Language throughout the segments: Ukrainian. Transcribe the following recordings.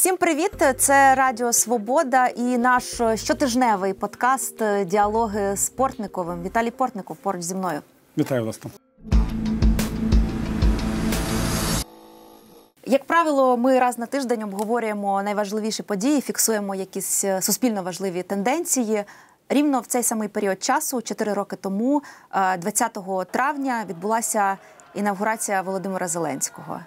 Всім привіт! Це Радіо Свобода і наш щотижневий подкаст Діалоги з Портниковим. Віталій Портников поруч зі мною. Вітаю вас. Як правило, ми раз на тиждень обговорюємо найважливіші події, фіксуємо якісь е, суспільно важливі тенденції. Рівно в цей самий період часу, 4 роки тому, 20 е, травня, відбулася інавгурація Володимира Зеленського.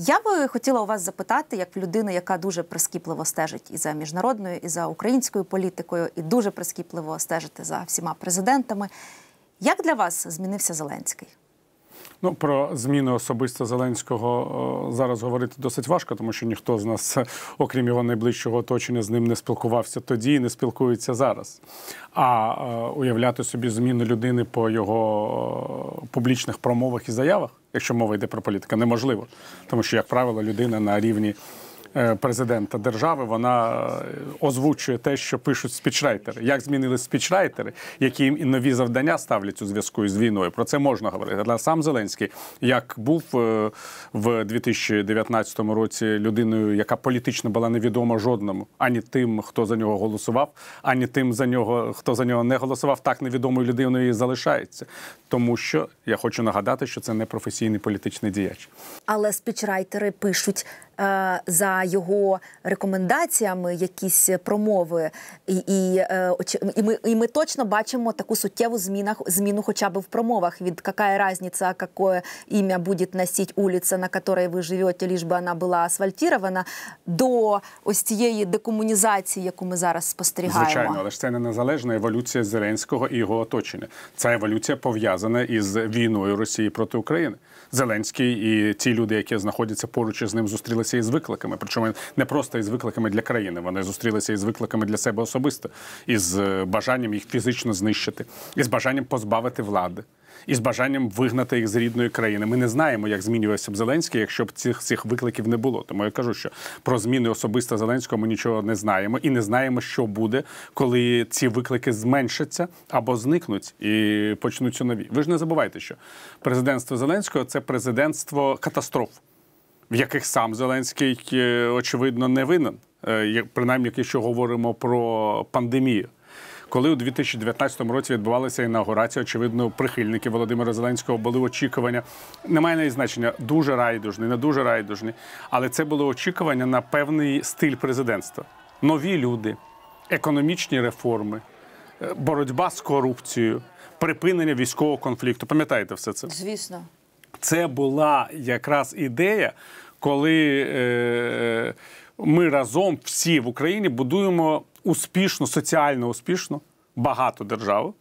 Я би хотіла у вас запитати, як людина, яка дуже прискіпливо стежить і за міжнародною, і за українською політикою, і дуже прискіпливо стежити за всіма президентами. Як для вас змінився Зеленський? Ну про зміни особисто Зеленського е, зараз говорити досить важко, тому що ніхто з нас, е, окрім його найближчого оточення, з ним не спілкувався тоді і не спілкується зараз. А е, уявляти собі зміну людини по його публічних промовах і заявах, якщо мова йде про політика, неможливо, тому що як правило, людина на рівні Е, президента держави, вона е, озвучує те, що пишуть спічрайтери. Як змінили спічрайтери, які їм і нові завдання ставлять у зв'язку з війною? Про це можна говорити. Але сам Зеленський, як був е, в 2019 році людиною, яка політично була невідома жодному, ані тим, хто за нього голосував, ані тим за нього, хто за нього не голосував, так невідомою людиною і залишається. Тому що я хочу нагадати, що це не професійний політичний діяч, але спічрайтери пишуть е, за його рекомендаціями якісь промови, і і, е, і, ми і ми точно бачимо таку суттєву зміну, зміну хоча б в промовах. Від «какая різниця, какое ім'я буде носити вулиця, на якій ви живете, ліж би вона була асфальтірована, до ось цієї декомунізації, яку ми зараз спостерігаємо. Звичайно, але ж це не незалежна еволюція Зеленського і його оточення. Ця еволюція пов'язана із війною Росії проти України. Зеленський і ті люди, які знаходяться поруч із ним, зустрілися із викликами. Причому не просто із викликами для країни. Вони зустрілися із викликами для себе особисто, із е, бажанням їх фізично знищити, із бажанням позбавити влади і з бажанням вигнати їх з рідної країни. Ми не знаємо, як змінювався б Зеленський, якщо б цих цих викликів не було. Тому я кажу, що про зміни особисто Зеленського ми нічого не знаємо, і не знаємо, що буде, коли ці виклики зменшаться або зникнуть і почнуться нові. Ви ж не забувайте, що президентство Зеленського це президентство катастроф. В яких сам Зеленський е, очевидно не винен, е, принаймні, якщо говоримо про пандемію коли у 2019 році відбувалася інаугурація, очевидно, прихильники Володимира Зеленського були очікування. Немає навіть значення дуже райдужні, не дуже райдужні, але це було очікування на певний стиль президентства. Нові люди, економічні реформи, е, боротьба з корупцією, припинення військового конфлікту. Пам'ятаєте все це? Звісно, це була якраз ідея, коли. Е-, е ми разом всі в Україні будуємо успішну, соціально успішну, багату державу,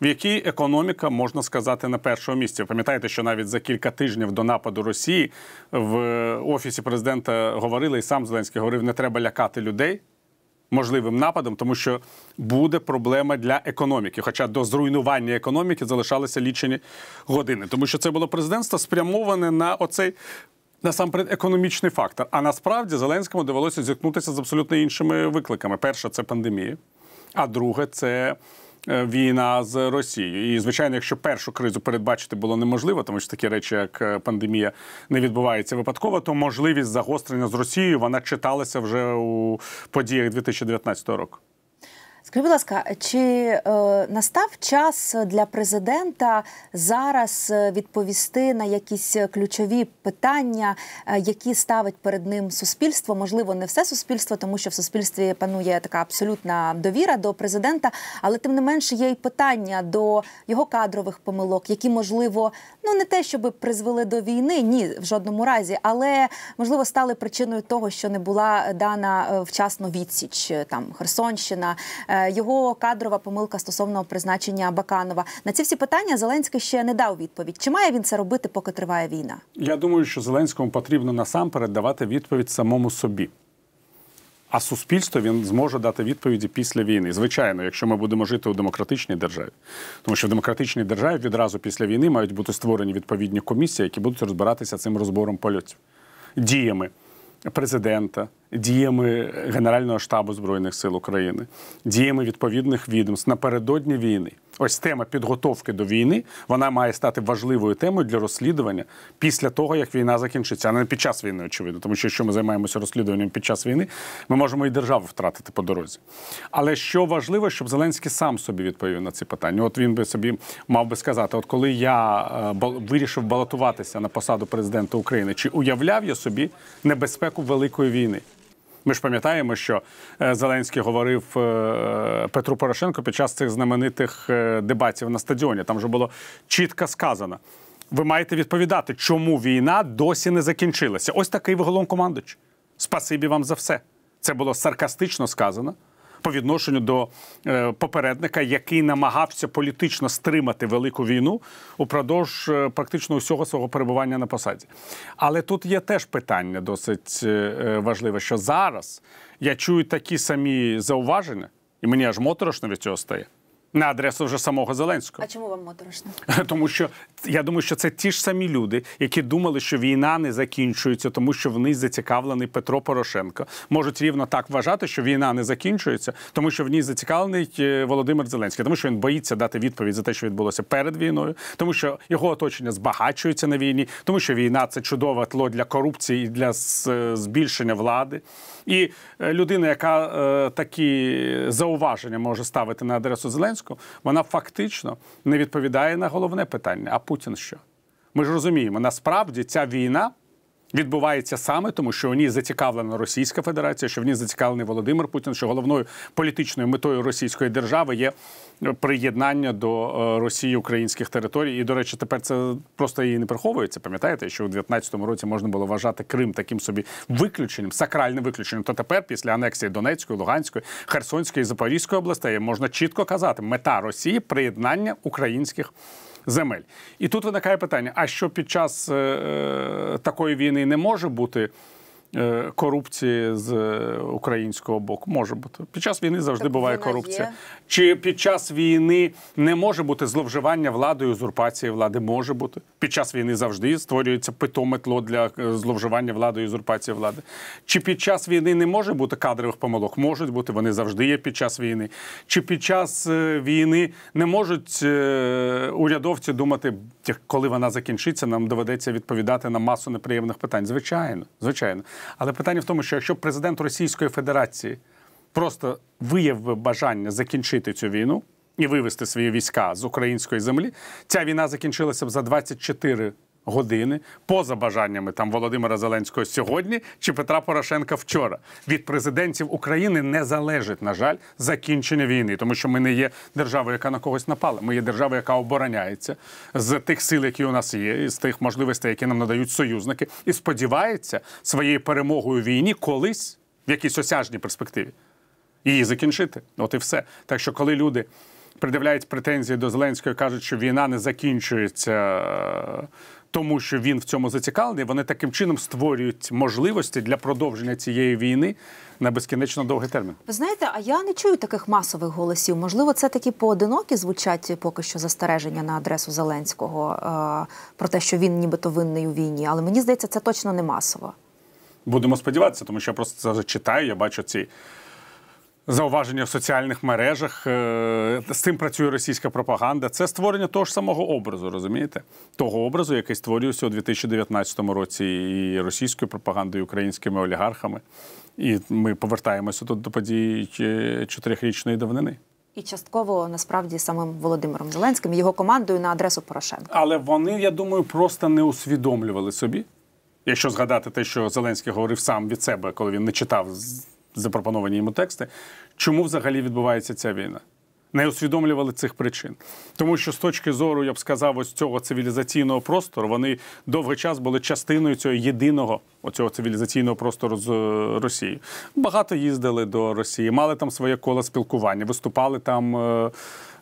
в якій економіка можна сказати на першому місці. Пам'ятаєте, що навіть за кілька тижнів до нападу Росії в офісі президента говорили, і сам Зеленський говорив: не треба лякати людей. Можливим нападом, тому що буде проблема для економіки. Хоча до зруйнування економіки залишалися лічені години, тому що це було президентство спрямоване на оцей насамперед економічний фактор. А насправді Зеленському довелося зіткнутися з абсолютно іншими викликами. Перша це пандемія, а друге це. Е, війна з Росією, і звичайно, якщо першу кризу передбачити було неможливо, тому що такі речі, як е, пандемія, не відбуваються випадково, то можливість загострення з Росією вона читалася вже у подіях 2019 року. Скажіть, будь ласка, чи е, настав час для президента зараз е, відповісти на якісь ключові питання, е, які ставить перед ним суспільство? Можливо, не все суспільство, тому що в суспільстві панує така абсолютна довіра до президента, але тим не менше є й питання до його кадрових помилок, які можливо ну не те, щоб призвели до війни, ні в жодному разі, але можливо стали причиною того, що не була дана е, вчасно відсіч е, там Херсонщина його кадрова помилка стосовно призначення Баканова. На ці всі питання Зеленський ще не дав відповідь. Чи має він це робити, поки триває війна? Я думаю, що Зеленському потрібно насамперед давати відповідь самому собі. А суспільство він зможе дати відповіді після війни. Звичайно, якщо ми будемо жити у демократичній державі, тому що в демократичній державі відразу після війни мають бути створені відповідні комісії, які будуть розбиратися цим розбором польотів діями президента, діями Генерального штабу збройних сил України, діями відповідних відомств напередодні війни. Ось тема підготовки до війни вона має стати важливою темою для розслідування після того, як війна закінчиться, а не під час війни, очевидно, тому що якщо ми займаємося розслідуванням під час війни, ми можемо і державу втратити по дорозі. Але що важливо, щоб Зеленський сам собі відповів на ці питання? От він би собі мав би сказати: от коли я е, вирішив балотуватися на посаду президента України, чи уявляв я собі небезпеку великої війни? Ми ж пам'ятаємо, що е, Зеленський говорив е, Петру Порошенко під час цих знаменитих е, дебатів на стадіоні. Там вже було чітко сказано. Ви маєте відповідати, чому війна досі не закінчилася. Ось такий ви головнокомандуч. Спасибі вам за все. Це було саркастично сказано по відношенню до е, попередника, який намагався політично стримати велику війну упродовж е, практично усього свого перебування на посаді. Але тут є теж питання досить е, важливе, що зараз я чую такі самі зауваження, і мені аж моторошно від цього стає на адресу вже самого Зеленського. А чому вам моторошно? Тому що я думаю, що це ті ж самі люди, які думали, що війна не закінчується, тому що в них зацікавлений Петро Порошенко. Можуть рівно так вважати, що війна не закінчується, тому що в ній зацікавлений е, Володимир Зеленський, тому що він боїться дати відповідь за те, що відбулося перед війною, тому що його оточення збагачується на війні, тому що війна це чудове тло для корупції і для е, збільшення влади. І е, людина, яка такі зауваження може ставити на адресу Зеленського. Зеленського, вона фактично не відповідає на головне питання. А Путін що? Ми ж розуміємо, насправді ця війна відбувається саме тому, що в ній зацікавлена Російська Федерація, що в ній зацікавлений Володимир Путін, що головною політичною метою Російської держави є е, приєднання до е, Росії українських територій. І до речі, тепер це просто її не приховується. Пам'ятаєте, що у 19 році можна було вважати Крим таким собі виключенням, сакральним виключенням. То тепер, після анексії Донецької, Луганської, Херсонської і Запорізької областей, можна чітко казати, мета Росії приєднання українських. територій земель. І тут виникає питання: а що під час е, е такої війни не може бути? Е, корупції з е, українського боку. Може бути під час війни завжди так, буває корупція. Є. Чи під час війни не може бути зловживання владою, узурпації влади? Може бути під час війни завжди створюється питоме тло для е, зловживання владою, узурпації влади. Чи під час війни не може бути кадрових помилок? Можуть бути вони завжди є під час війни. Чи під час війни не можуть урядовці думати? коли вона закінчиться, нам доведеться відповідати на масу неприємних питань. Звичайно, звичайно. Але питання в тому, що якщо президент Російської Федерації просто виявив бажання закінчити цю війну і вивести свої війська з української землі, ця війна закінчилася б за 24 години поза бажаннями там Володимира Зеленського сьогодні чи Петра Порошенка вчора. Від президентів України не залежить, на жаль, закінчення війни, тому що ми не є державою, яка на когось напала. Ми є державою, яка обороняється з тих сил, які у нас є, і з тих можливостей, які нам надають союзники, і сподівається своєю перемогою в війні колись в якійсь осяжній перспективі. Її закінчити, от і все. Так що, коли люди придивляють претензії до Зеленського, кажуть, що війна не закінчується тому що він в цьому зацікавлений, вони таким чином створюють можливості для продовження цієї війни на безкінечно довгий термін. Ви знаєте, а я не чую таких масових голосів. Можливо, це такі поодинокі звучать поки що застереження на адресу Зеленського е, про те, що він нібито винний у війні, але мені здається, це точно не масово. Будемо сподіватися, тому що я просто це читаю. Я бачу ці Зауваження в соціальних мережах е, з цим працює російська пропаганда. Це створення того ж самого образу, розумієте? Того образу, який створювався у 2019 році і російською пропагандою, і українськими олігархами. І ми повертаємося тут до подій чотирьохрічної давнини. І частково насправді самим Володимиром Зеленським і його командою на адресу Порошенка. Але вони, я думаю, просто не усвідомлювали собі. Якщо згадати те, що Зеленський говорив сам від себе, коли він не читав запропоновані йому тексти, чому взагалі відбувається ця війна? Не усвідомлювали цих причин, тому що з точки зору, я б сказав, ось цього цивілізаційного простору вони довгий час були частиною цього єдиного оцього цивілізаційного простору з е, Росією. Багато їздили до Росії, мали там своє коло спілкування, виступали там. Е,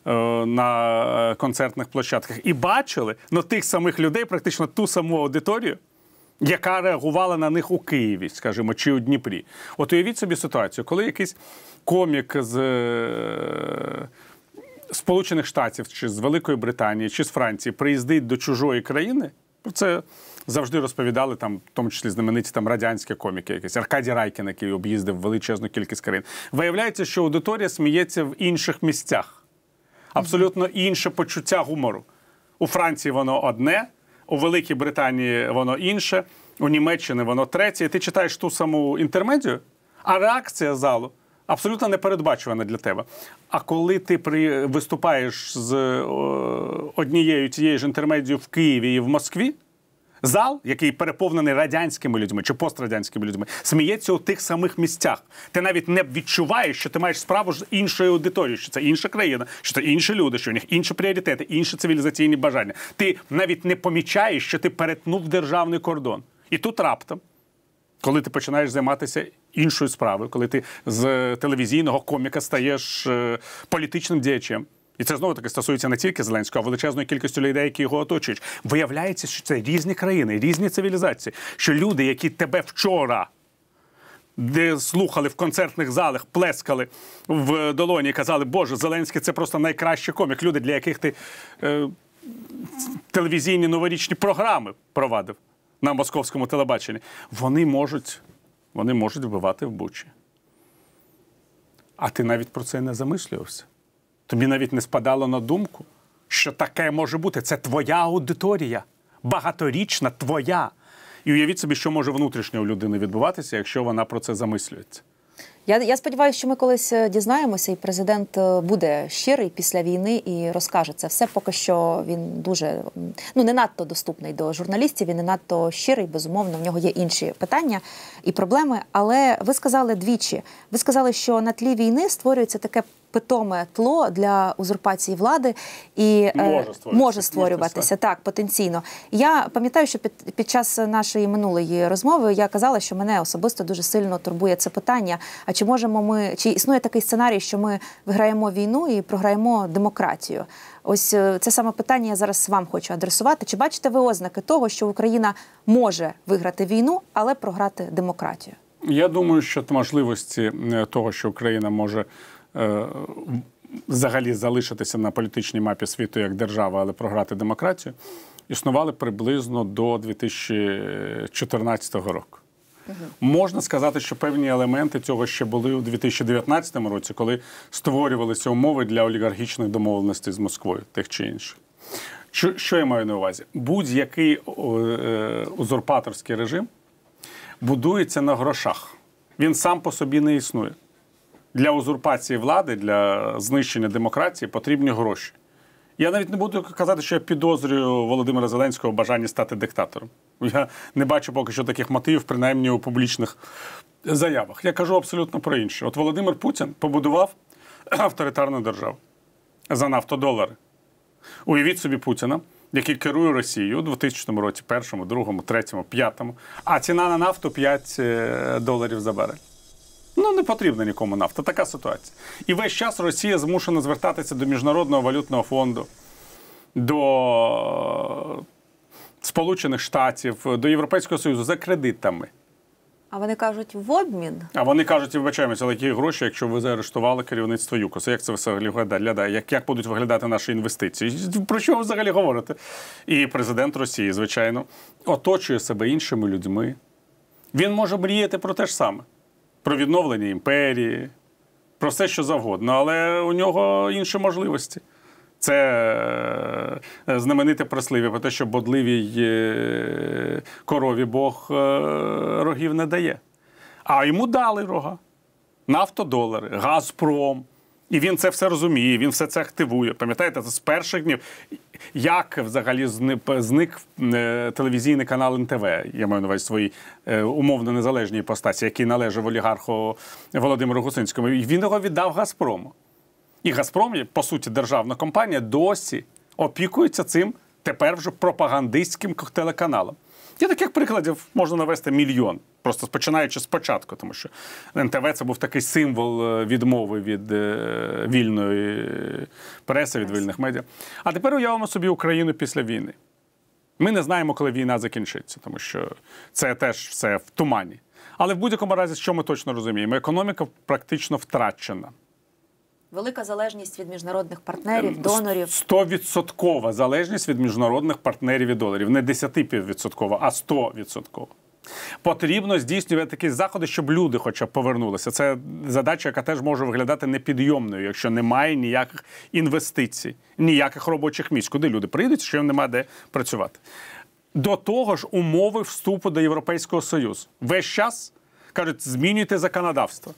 е, на концертних площадках і бачили на ну, тих самих людей практично ту саму аудиторію, яка реагувала на них у Києві, скажімо, чи у Дніпрі. От уявіть собі ситуацію, коли якийсь комік з. Е, Сполучених Штатів чи з Великої Британії чи з Франції приїздить до чужої країни, про це завжди розповідали там, в тому числі знамениті там радянські коміки, якісь Аркадій Райкін, який об'їздив величезну кількість країн. Виявляється, що аудиторія сміється в інших місцях. Абсолютно інше почуття гумору. У Франції воно одне, у Великій Британії воно інше, у Німеччині воно третє. Ти читаєш ту саму інтермедію, а реакція залу абсолютно непередбачувана для тебе. А коли ти при виступаєш з е, однією тією ж інтермедією в Києві і в Москві. Зал, який переповнений радянськими людьми чи пострадянськими людьми, сміється у тих самих місцях. Ти навіть не відчуваєш, що ти маєш справу з іншою аудиторією, що це інша країна, що це інші люди, що у них інші пріоритети, інші цивілізаційні бажання. Ти навіть не помічаєш, що ти перетнув державний кордон. І тут раптом, коли ти починаєш займатися іншою справою, коли ти з телевізійного коміка стаєш е, політичним діячем. І це знову таки стосується не тільки Зеленського, а величезної кількості людей, які його оточують. Виявляється, що це різні країни, різні цивілізації, що люди, які тебе вчора де слухали в концертних залах, плескали в долоні, і казали, Боже, Зеленський це просто найкращий комік. Люди, для яких ти е, телевізійні новорічні програми провадив на московському телебаченні, вони можуть, вони можуть вбивати в Бучі. А ти навіть про це не замислювався. Тобі навіть не спадало на думку, що таке може бути. Це твоя аудиторія, багаторічна, твоя. І уявіть собі, що може внутрішньо у людини відбуватися, якщо вона про це замислюється. Я я сподіваюся, що ми колись е, дізнаємося, і президент е, буде щирий після війни і розкаже це все. Поки що він дуже ну не надто доступний до журналістів. Він не надто щирий. Безумовно, в нього є інші питання і проблеми. Але ви сказали двічі: ви сказали, що на тлі війни створюється таке питоме тло для узурпації влади і може, створювати. може створюватися так потенційно. Я пам'ятаю, що під під час нашої минулої розмови я казала, що мене особисто дуже сильно турбує це питання. А чи можемо ми чи існує такий сценарій, що ми виграємо війну і програємо демократію? Ось е, це саме питання я зараз вам хочу адресувати. Чи бачите ви ознаки того, що Україна може виграти війну, але програти демократію? Я думаю, що можливості е, того, що Україна може Е, взагалі залишитися на політичній мапі світу як держава, але програти демократію, існували приблизно до 2014 року. Можна сказати, що певні елементи цього ще були у 2019 році, коли створювалися умови для олігархічних домовленостей з Москвою, тих чи інших. Що, що я маю на увазі? Будь-який е, узурпаторський режим будується на грошах. Він сам по собі не існує для узурпації влади, для знищення демократії потрібні гроші. Я навіть не буду казати, що я підозрюю Володимира Зеленського в бажанні стати диктатором. Я не бачу поки що таких мотивів, принаймні у публічних заявах. Я кажу абсолютно про інше. От Володимир Путін побудував авторитарну державу за нафтодолари. Уявіть собі Путіна, який керує Росією у 2000 році, першому, другому, третьому, п'ятому, а ціна на нафту 5 е, доларів за барель. Ну не потрібна нікому нафта. Така ситуація. І весь час Росія змушена звертатися до Міжнародного валютного фонду, до е, Сполучених Штатів, до Європейського Союзу за кредитами. А вони кажуть в обмін. А вони кажуть, і вибачаємося, але які гроші, якщо ви заарештували керівництво ЮКОСу, як це виглядає? Як як будуть виглядати наші інвестиції? Про що ви взагалі говорите? І президент Росії, звичайно, оточує себе іншими людьми. Він може мріяти про те ж саме про відновлення імперії, про все, що завгодно, але у нього інші можливості. Це е, знамените прислів'я про те, що бодливій е, корові Бог е, рогів не дає. А йому дали рога. Нафтодолари, Газпром. І він це все розуміє, він все це активує. Пам'ятаєте, це з перших днів. Як взагалі зник е, телевізійний канал НТВ? Я маю на увазі свої е, умовно незалежні іпостасі, який належав олігарху Володимиру Гусинському. І Він його віддав Газпрому. І Газпром, по суті, державна компанія досі опікується цим тепер вже пропагандистським телеканалом. Є таких прикладів можна навести мільйон, просто починаючи спочатку, тому що НТВ це був такий символ е, відмови від е, вільної преси, від вільних медіа. А тепер уявимо собі Україну після війни. Ми не знаємо, коли війна закінчиться, тому що це теж все в тумані. Але в будь-якому разі, що ми точно розуміємо, економіка практично втрачена. Велика залежність від міжнародних партнерів, е, донорів. стовідсоткова залежність від міжнародних партнерів і донорів. Не 10%, а 100%. Потрібно здійснювати такі заходи, щоб люди, хоча б повернулися. Це задача, яка теж може виглядати непідйомною, якщо немає ніяких інвестицій, ніяких робочих місць, куди люди прийдуть, що їм немає де працювати. До того ж, умови вступу до Європейського Союзу весь час кажуть, змінюйте законодавство.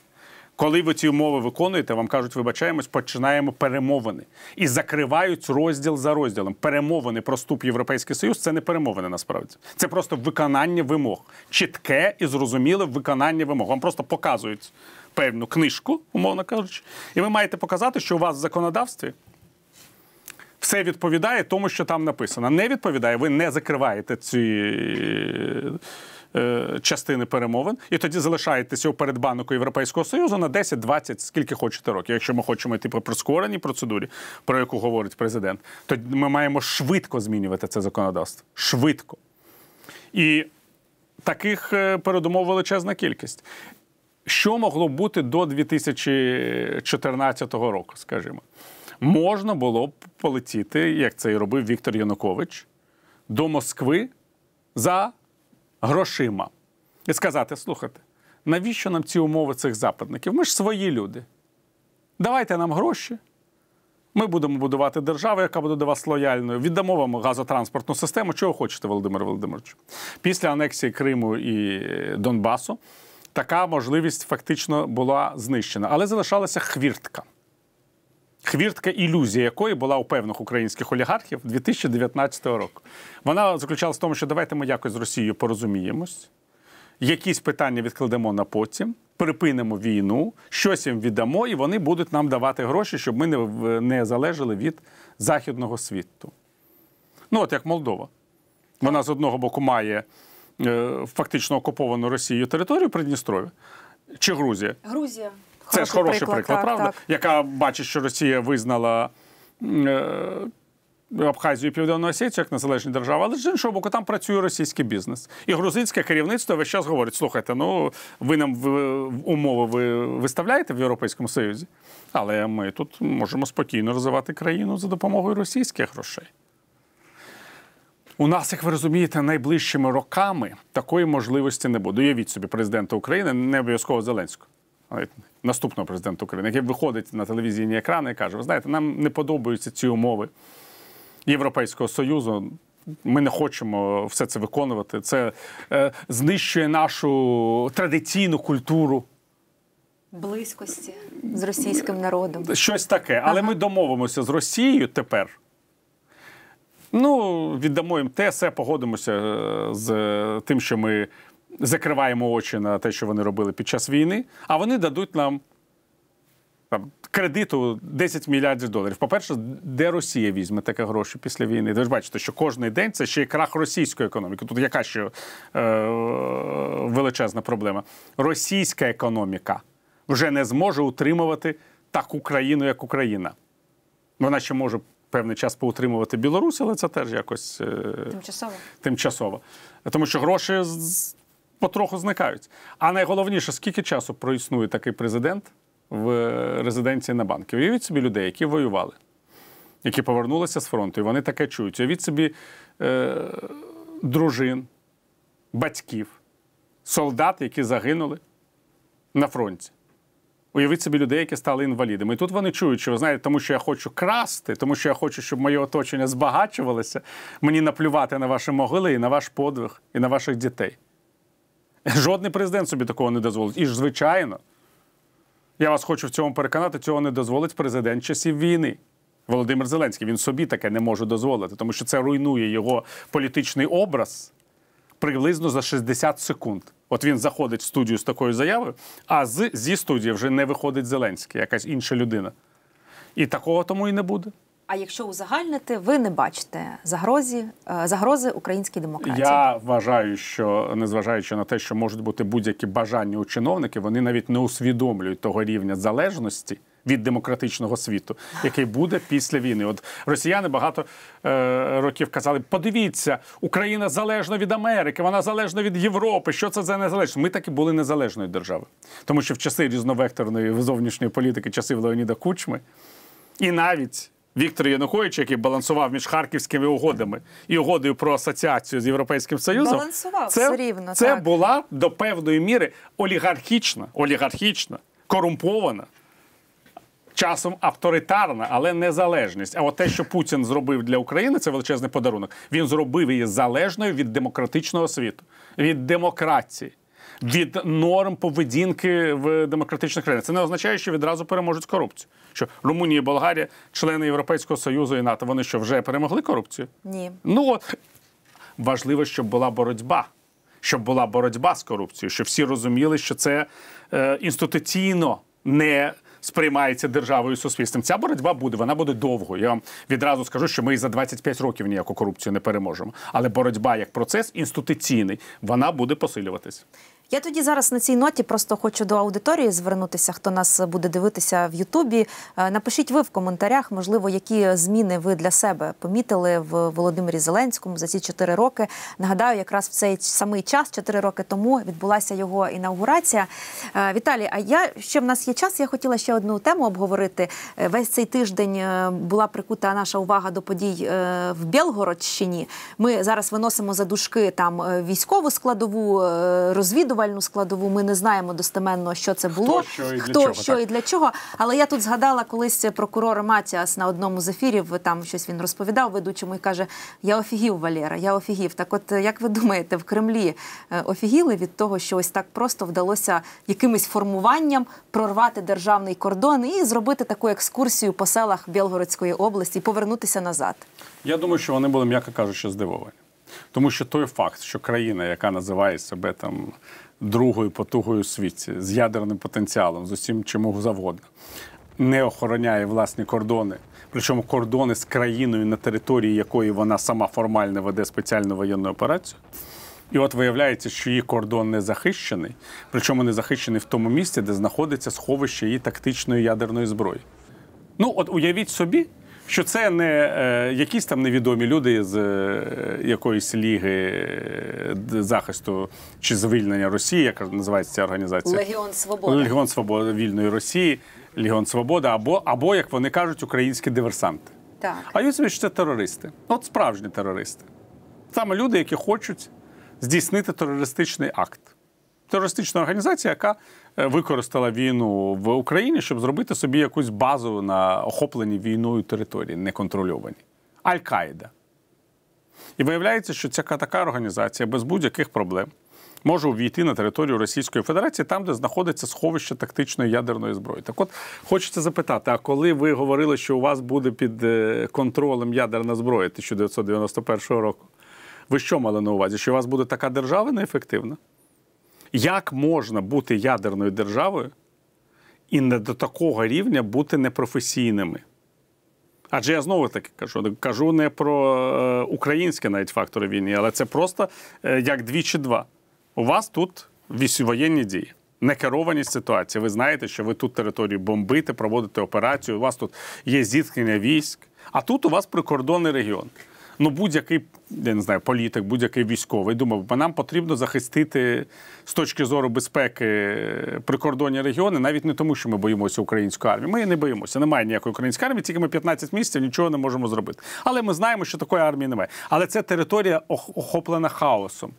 Коли ви ці умови виконуєте, вам кажуть, вибачаємось, починаємо перемовини і закривають розділ за розділом. Перемовини про вступ в Європейський Союз це не перемовини насправді. Це просто виконання вимог, чітке і зрозуміле виконання вимог. Вам просто показують певну книжку, умовно кажучи, і ви маєте показати, що у вас в законодавстві. Все відповідає тому, що там написано. Не відповідає, ви не закриваєте ці Е, частини перемовин, і тоді залишаєтеся у передбанку Європейського Союзу на 10-20, скільки хочете років. Якщо ми хочемо йти по прискореній процедурі, про яку говорить президент, то ми маємо швидко змінювати це законодавство. Швидко. І таких е, передумов величезна кількість. Що могло бути до 2014 року, скажімо, можна було б полетіти, як це і робив Віктор Янукович, до Москви за грошима і сказати: слухайте, навіщо нам ці умови цих западників? Ми ж свої люди. Давайте нам гроші. Ми будемо будувати державу, яка буде до вас лояльною. Віддамо вам газотранспортну систему. Чого хочете, Володимир Володимирович? Після анексії Криму і Донбасу така можливість фактично була знищена, але залишалася хвіртка хвіртка ілюзія якої була у певних українських олігархів 2019 року. Вона заключалася в тому, що давайте ми якось з Росією порозуміємось, якісь питання відкладемо на потім. Припинимо війну, щось їм віддамо, і вони будуть нам давати гроші, щоб ми не не залежали від західного світу. Ну, от як Молдова. Вона з одного боку має е, фактично окуповану Росією територію Придністров'я чи Грузія? Грузія. Це ж хороший приклад, приклад так, правда? Так. Яка бачить, що Росія визнала. Е- Абхазію і Південну Осетію як незалежні держави, але з іншого боку, там працює російський бізнес. І грузинське керівництво весь час говорить: слухайте, ну ви нам умови ви виставляєте в Європейському Союзі, але ми тут можемо спокійно розвивати країну за допомогою російських грошей. У нас, як ви розумієте, найближчими роками такої можливості не буде. Уявіть собі президента України, не обов'язково Зеленського наступного президента України, який виходить на телевізійні екрани і каже: Ви знаєте, нам не подобаються ці умови Європейського Союзу. Ми не хочемо все це виконувати. Це е, знищує нашу традиційну культуру. Близькості з російським народом. Щось таке. Але ага. ми домовимося з Росією тепер. Ну, віддамо їм те, все, погодимося е, з тим, що ми закриваємо очі на те, що вони робили під час війни, а вони дадуть нам там, кредиту 10 мільярдів доларів. По-перше, де Росія візьме таке гроші після війни? Ви ж бачите, що кожен день це ще й крах російської економіки. Тут яка ще е, величезна проблема? Російська економіка вже не зможе утримувати таку країну, як Україна. Вона ще може. Певний час поутримувати Білорусь, але це теж якось е, тимчасово. тимчасово. Тому що гроші потроху зникають. А найголовніше, скільки часу проіснує такий президент в е, резиденції на банки? Уявіть собі людей, які воювали, які повернулися з фронту, і вони таке чують. Уявіть собі е, дружин, батьків, солдат, які загинули на фронті. Уявіть собі людей, які стали інвалідами. І тут вони чують, що ви знаєте, тому що я хочу красти, тому що я хочу, щоб моє оточення збагачувалося, мені наплювати на ваші могили і на ваш подвиг, і на ваших дітей. Жодний президент собі такого не дозволить. І ж, звичайно, я вас хочу в цьому переконати, цього не дозволить президент часів війни. Володимир Зеленський. Він собі таке не може дозволити, тому що це руйнує його політичний образ приблизно за 60 секунд. От він заходить в студію з такою заявою, а з, зі студії вже не виходить Зеленський, якась інша людина. І такого тому і не буде. А якщо узагальнити, ви не бачите загрози е, загрози українській демократії? Я вважаю, що незважаючи на те, що можуть бути будь-які бажання у чиновників, вони навіть не усвідомлюють того рівня залежності. Від демократичного світу, який буде після війни, от росіяни багато е, років казали: подивіться, Україна залежна від Америки, вона залежна від Європи. Що це за незалежність? Ми так були незалежною державою, тому що в часи різновекторної зовнішньої політики, часів Леоніда Кучми, і навіть Віктор Янукович, який балансував між харківськими угодами і угодою про асоціацію з європейським союзом, балансував це, все рівно. Це так. була до певної міри олігархічна, олігархічна, корумпована. Часом авторитарна, але незалежність. А от те, що Путін зробив для України, це величезний подарунок. Він зробив її залежною від демократичного світу, від демократії від норм поведінки в демократичних країнах. Це не означає, що відразу переможуть корупцію. Що Румунія, Болгарія, члени Європейського Союзу і НАТО, вони що вже перемогли корупцію? Ні. Ну важливо, щоб була боротьба. Щоб була боротьба з корупцією, щоб всі розуміли, що це е, інституційно не сприймається державою і суспільством. Ця боротьба буде, вона буде довго. Я вам відразу скажу, що ми і за 25 років ніяку корупцію не переможемо. Але боротьба як процес інституційний, вона буде посилюватись. Я тоді зараз на цій ноті просто хочу до аудиторії звернутися. Хто нас буде дивитися в Ютубі? Е, напишіть ви в коментарях, можливо, які зміни ви для себе помітили в Володимирі Зеленському за ці чотири роки. Нагадаю, якраз в цей самий час, чотири роки тому, відбулася його інаугурація. Е, Віталій, а я ще в нас є час. Я хотіла ще одну тему обговорити. Е, весь цей тиждень була прикута наша увага до подій в Білгородщині. Ми зараз виносимо за дужки там військову складову розвідування торговельну складову. Ми не знаємо достеменно, що це було, хто що і хто, для чого, що і для чого. Але я тут згадала колись прокурор Матіас на одному з ефірів. Там щось він розповідав ведучому і каже: Я офігів, Валера, я офігів. Так, от як ви думаєте, в Кремлі е, офігіли від того, що ось так просто вдалося якимось формуванням прорвати державний кордон і зробити таку екскурсію по селах Білгородської області і повернутися назад? Я думаю, що вони були м'яко кажучи, здивовані. Тому що той факт, що країна, яка називає себе там другою потугою світі, з ядерним потенціалом, з усім чому завгодно, не охороняє власні кордони, причому кордони з країною, на території якої вона сама формально веде спеціальну воєнну операцію. І от виявляється, що її кордон не захищений, причому не захищений в тому місці, де знаходиться сховище її тактичної ядерної зброї. Ну, от уявіть собі, що це не е, якісь там невідомі люди з е, якоїсь ліги е, захисту чи звільнення Росії, яка називається ця організація Легіон Свобода Легіон Свобода вільної Росії, Легіон Свобода, або або як вони кажуть, українські диверсанти. Так а я що це терористи, от справжні терористи, саме люди, які хочуть здійснити терористичний акт. Терористична організація, яка Е, використала війну в Україні, щоб зробити собі якусь базу на охоплені війною території, неконтрольованій. Аль-Каїда. І виявляється, що ця така організація без будь-яких проблем може увійти на територію Російської Федерації там, де знаходиться сховище тактичної ядерної зброї. Так от хочеться запитати: а коли ви говорили, що у вас буде під е, контролем ядерна зброя 1991 року, ви що мали на увазі? Що у вас буде така держава неефективна? Як можна бути ядерною державою і не до такого рівня бути непрофесійними? Адже я знову таки кажу, кажу не про е, українські навіть фактори війни, але це просто е, як дві чи два. У вас тут воєнні дії. Некерованість ситуації. Ви знаєте, що ви тут територію бомбите, проводите операцію. У вас тут є зіткнення військ, а тут у вас прикордонний регіон ну будь-який я не знаю, політик, будь-який військовий думав, бо нам потрібно захистити з точки зору безпеки е, прикордонні регіони, навіть не тому, що ми боїмося української армії. Ми її не боїмося. Немає ніякої української армії, тільки ми 15 місяців нічого не можемо зробити. Але ми знаємо, що такої армії немає. Але це територія охоплена хаосом.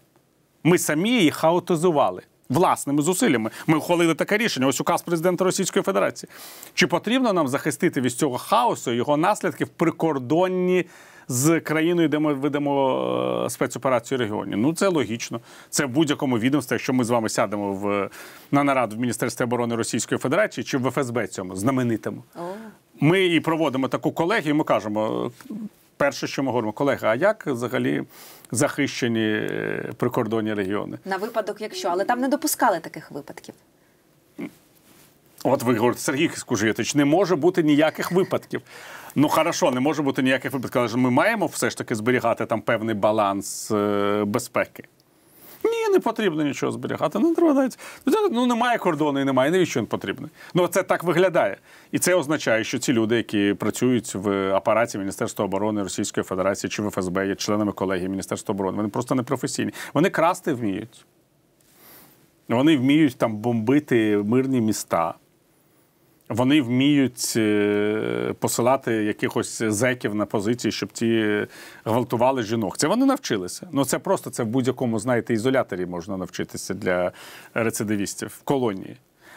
Ми самі її хаотизували власними зусиллями. Ми ухвалили таке рішення. Ось указ президента Російської Федерації. Чи потрібно нам захистити від цього хаосу його наслідки в прикордонні? З країною, де ми ведемо е, спецоперацію регіоні? Ну це логічно. Це в будь-якому відомстві, якщо ми з вами сядемо в на нараду в Міністерстві оборони Російської Федерації чи в ФСБ цьому знаменитому. Ми і проводимо таку колегію. Ми кажемо перше, що ми говоримо, колеги, а як взагалі захищені е, прикордонні регіони. На випадок, якщо, але там не допускали таких випадків. От ви говорите, Сергій Скужитич, не може бути ніяких випадків. Ну хорошо, не може бути ніяких випадків, але ж ми маємо все ж таки зберігати там певний баланс е, безпеки взагалі не потрібно нічого зберігати. Ну, треба навіть. Ну, ну, немає кордону і немає. Навіщо він потрібний? Ну, це так виглядає. І це означає, що ці люди, які працюють в апараті Міністерства оборони Російської Федерації чи в ФСБ, є членами колегії Міністерства оборони, вони просто непрофесійні. Вони красти вміють. Вони вміють там бомбити мирні міста. Вони вміють е, посилати якихось зеків на позиції, щоб ті гвалтували жінок. Це вони навчилися. Ну це просто це в будь-якому, знаєте, ізоляторі можна навчитися для рецидивістів в колонії.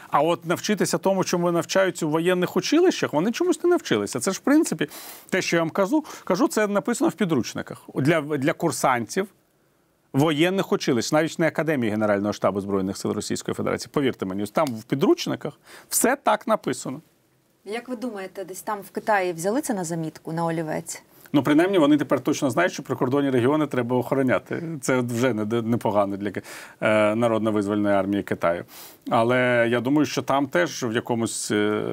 А от навчитися тому, чому навчаються у воєнних училищах, вони чомусь не навчилися. Це ж в принципі те, що я вам кажу, кажу, це написано в підручниках для, для курсантів воєнних училищ, навіть не академії Генерального штабу збройних сил Російської Федерації. Повірте мені, там в підручниках все так написано. Як ви думаєте, десь там в Китаї взяли це на замітку на олівець? Ну, принаймні, вони тепер точно знають, що прикордонні регіони треба охороняти. Це вже непогано для е, народно-визвольної армії Китаю. Але я думаю, що там теж в якомусь. Е,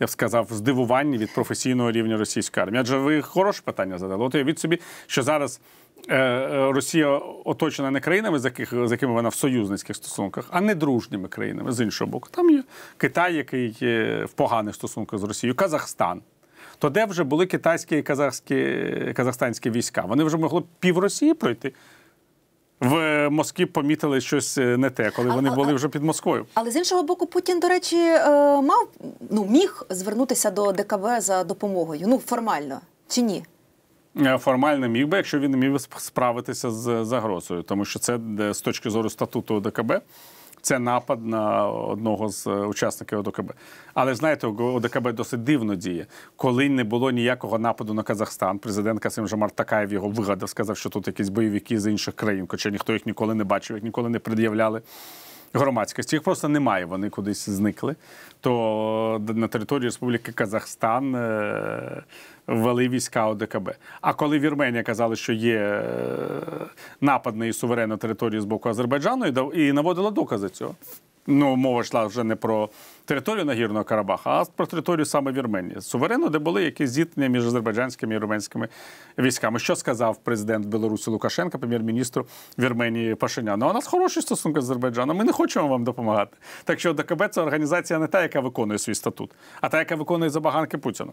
я б сказав, здивуванні від професійного рівня російської армії. Адже ви хороше питання задали. От я від собі, що зараз Е, е, Росія оточена не країнами, з яких з якими вона в союзницьких стосунках, а не дружніми країнами з іншого боку. Там є Китай, який є в поганих стосунках з Росією, Казахстан. То де вже були китайські і казахські, казахстанські війська? Вони вже могли пів Росії пройти. В Москві помітили щось е, не те, коли вони але, були вже під Москвою. Але з іншого боку, Путін, до речі, мав ну міг звернутися до ДКБ за допомогою. Ну формально чи ні? Е, формально міг би, якщо він міг справитися з загрозою, тому що це з точки зору статуту ОДКБ. Це напад на одного з е, учасників ОДКБ. Але знаєте, ОДКБ досить дивно діє. Коли не було ніякого нападу на Казахстан, президент Касим Жамар Такаєв його вигадав, сказав, що тут якісь бойовики з інших країн, хоча ніхто їх ніколи не бачив, їх ніколи не пред'являли громадськості. Їх просто немає, вони кудись зникли. То е, на території Республіки Казахстан е, вели війська ОДКБ. А коли Вірменія казала, що є е, напад на її суверенну територію з боку Азербайджану, і наводила докази цього. Ну, мова йшла вже не про територію нагірного Карабаха, а про територію саме Вірменії суверенно, де були якісь зіткнення між азербайджанськими і руменськими військами. Що сказав президент Білорусі Лукашенка, прем'єр-міністру Вірменії Пашиняну? Ну, а у нас хороші стосунки з Азербайджаном. Ми не хочемо вам допомагати. Так що ОДКБ – це організація не та, яка виконує свій статут, а та, яка виконує забаганки Путіна.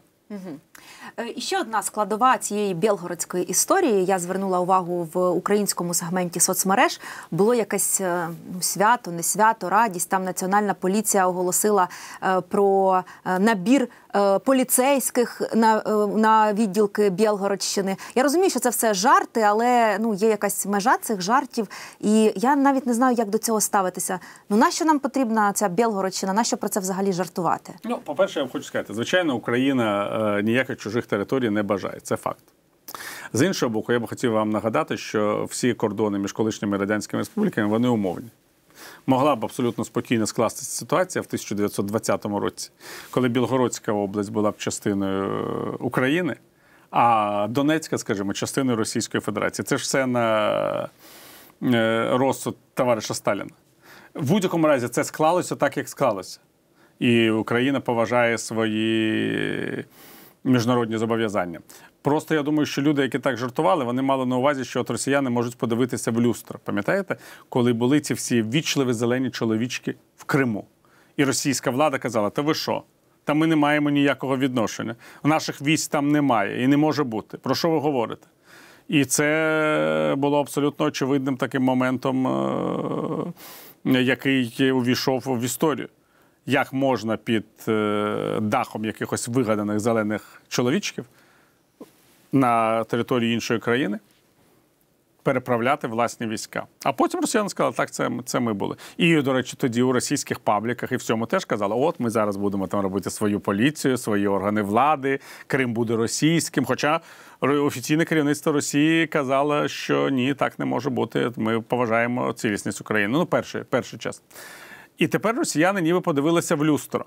Е, і ще одна складова цієї білгородської історії. Я звернула увагу в українському сегменті соцмереж. Було якесь е, ну, свято, не свято, радість. Там національна поліція оголосила говорила е, про е, набір е, поліцейських на на відділки Білгородщини. Я розумію, що це все жарти, але ну є якась межа цих жартів, і я навіть не знаю, як до цього ставитися. Ну нащо нам потрібна ця Білгородщина? Нащо про це взагалі жартувати? Ну, по перше, я вам хочу сказати, звичайно, Україна е, ніяких чужих територій не бажає. Це факт. З іншого боку, я б хотів вам нагадати, що всі кордони між колишніми радянськими республіками вони умовні могла б абсолютно спокійно скластися ситуація в 1920 році, коли Білгородська область була б частиною е, України, а Донецька, скажімо, частиною Російської Федерації. Це ж все на е, розсуд товариша Сталіна. В будь-якому разі це склалося так, як склалося. І Україна поважає свої міжнародні зобов'язання. Просто я думаю, що люди, які так жартували, вони мали на увазі, що от росіяни можуть подивитися в люстра. Пам'ятаєте, коли були ці всі вічливі зелені чоловічки в Криму, і російська влада казала: Та ви що? Та ми не маємо ніякого відношення. Наших військ там немає і не може бути. Про що ви говорите? І це було абсолютно очевидним таким моментом, е, який увійшов в історію. Як можна під е, дахом якихось вигаданих зелених чоловічків? на території іншої країни. Переправляти власні війська. А потім росіяни сказали, так це це ми були. І, до речі, тоді у російських пабліках і всьому теж казали, от ми зараз будемо там робити свою поліцію, свої органи влади, Крим буде російським. Хоча офіційне керівництво Росії казало, що ні, так не може бути. Ми поважаємо цілісність України. Ну, перший, перший час. І тепер росіяни ніби подивилися в люстро.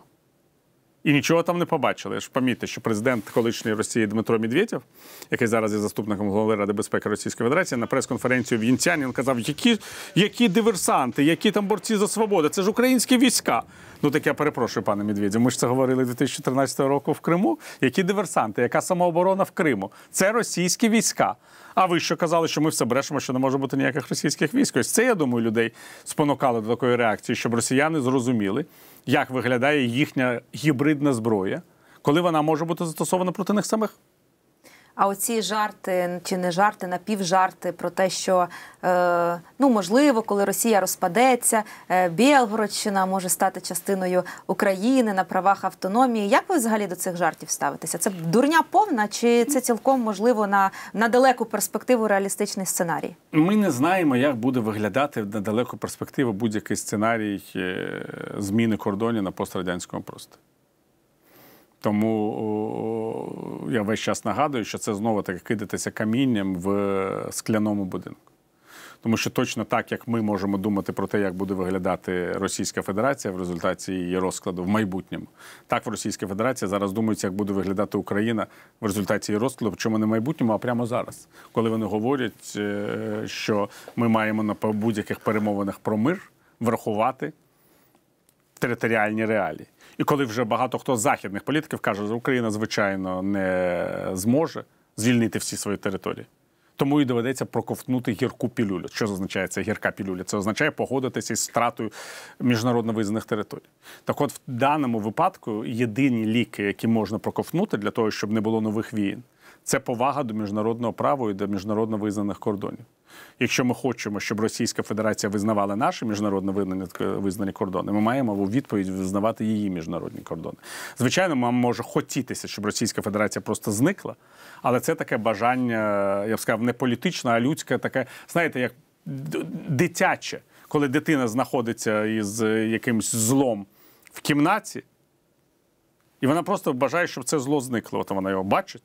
І нічого там не побачили. Я ж Помітьте, що президент колишньої Росії Дмитро Медведєв, який зараз є заступником голови Ради безпеки Російської Федерації, на прес-конференцію в Єнцяні він казав, які які диверсанти, які там борці за свободу, це ж українські війська. Ну так я перепрошую, пане Медведєв, Ми ж це говорили 2013 року в Криму. Які диверсанти, яка самооборона в Криму? Це російські війська. А ви що казали, що ми все брешемо, що не може бути ніяких російських військ? Ось це я думаю, людей спонукали до такої реакції, щоб росіяни зрозуміли, як виглядає їхня гібридна зброя, коли вона може бути застосована проти них самих. А оці жарти чи не жарти, напівжарти про те, що е, ну можливо, коли Росія розпадеться, е, Білгородщина може стати частиною України на правах автономії. Як ви взагалі до цих жартів ставитеся? Це дурня повна, чи це цілком можливо на, на далеку перспективу реалістичний сценарій? Ми не знаємо, як буде виглядати на далеку перспективу будь-який сценарій е, зміни кордонів на пострадянському просторі. Тому я весь час нагадую, що це знову таки кидатися камінням в скляному будинку. Тому що точно так, як ми можемо думати про те, як буде виглядати Російська Федерація в результаті її розкладу в майбутньому, так в Російській Федерації зараз думається, як буде виглядати Україна в результаті її розкладу, причому не в майбутньому, а прямо зараз, коли вони говорять, е, що ми маємо на будь-яких перемовинах про мир врахувати територіальні реалії. І коли вже багато хто з західних політиків каже, що Україна, звичайно, не зможе звільнити всі свої території. Тому і доведеться проковтнути гірку пілюлю. Що означає ця гірка пілюля? Це означає погодитися із втратою міжнародно визнаних територій. Так, от в даному випадку єдині ліки, які можна проковтнути для того, щоб не було нових війн, це повага до міжнародного права і до міжнародно визнаних кордонів. Якщо ми хочемо, щоб Російська Федерація визнавала наші міжнародно е, визнані кордони, ми маємо у відповідь визнавати її міжнародні кордони. Звичайно, нам може хотітися, щоб Російська Федерація просто зникла, але це таке бажання, я б сказав, не політичне, а людське, таке, знаєте, як дитяче, коли дитина знаходиться із е, якимось злом в кімнаті, і вона просто бажає, щоб це зло зникло. От вона його бачить.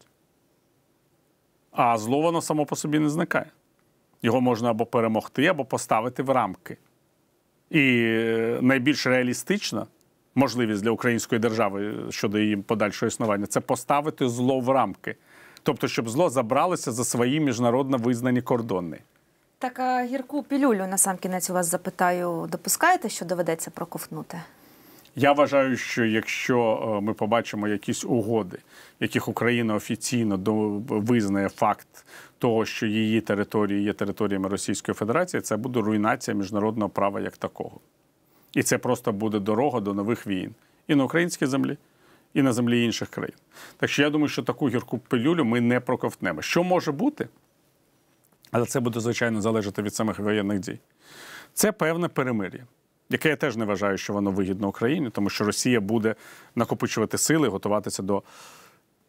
А зло воно само по собі не зникає. Його можна або перемогти, або поставити в рамки. І е, найбільш реалістична можливість для української держави щодо її подальшого існування це поставити зло в рамки. Тобто, щоб зло забралося за свої міжнародно визнані кордони. Так, а гірку пілюлю на сам кінець у вас запитаю, допускаєте, що доведеться проковтнути? Я вважаю, що якщо е, ми побачимо якісь угоди, яких Україна офіційно визнає факт того, що її території є територіями Російської Федерації, це буде руйнація міжнародного права як такого. І це просто буде дорога до нових війн і на українській землі, і на землі інших країн. Так що я думаю, що таку гірку пилюлю ми не проковтнемо. Що може бути? Але це буде звичайно залежати від самих воєнних дій. Це певне перемир'я яке я теж не вважаю, що воно вигідно Україні, тому що Росія буде накопичувати сили, готуватися до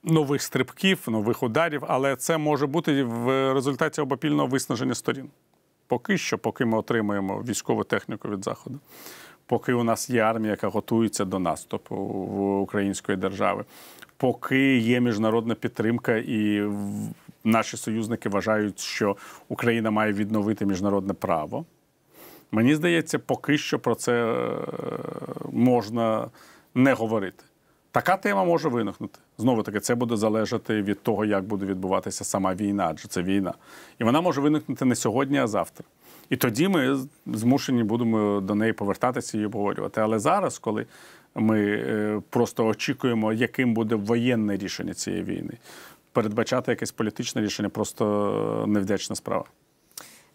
нових стрибків, нових ударів, але це може бути в результаті обопільного виснаження сторін. Поки що, поки ми отримуємо військову техніку від Заходу, поки у нас є армія, яка готується до наступу в української держави, поки є міжнародна підтримка, і наші союзники вважають, що Україна має відновити міжнародне право. Мені здається, поки що про це е, можна не говорити. Така тема може виникнути. Знову таки, це буде залежати від того, як буде відбуватися сама війна, адже це війна. І вона може виникнути не сьогодні, а завтра. І тоді ми змушені будемо до неї повертатися і обговорювати. Але зараз, коли ми е, просто очікуємо, яким буде воєнне рішення цієї війни, передбачати якесь політичне рішення просто е, невдячна справа.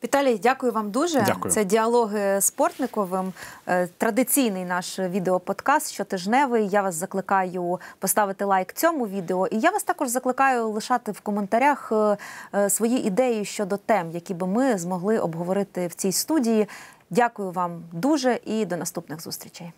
Віталій, дякую вам дуже. Дякую. Це діалоги з Портниковим. Е, традиційний наш відеоподкаст щотижневий. Я вас закликаю поставити лайк цьому відео, і я вас також закликаю лишати в коментарях е, е, свої ідеї щодо тем, які би ми змогли обговорити в цій студії. Дякую вам дуже і до наступних зустрічей.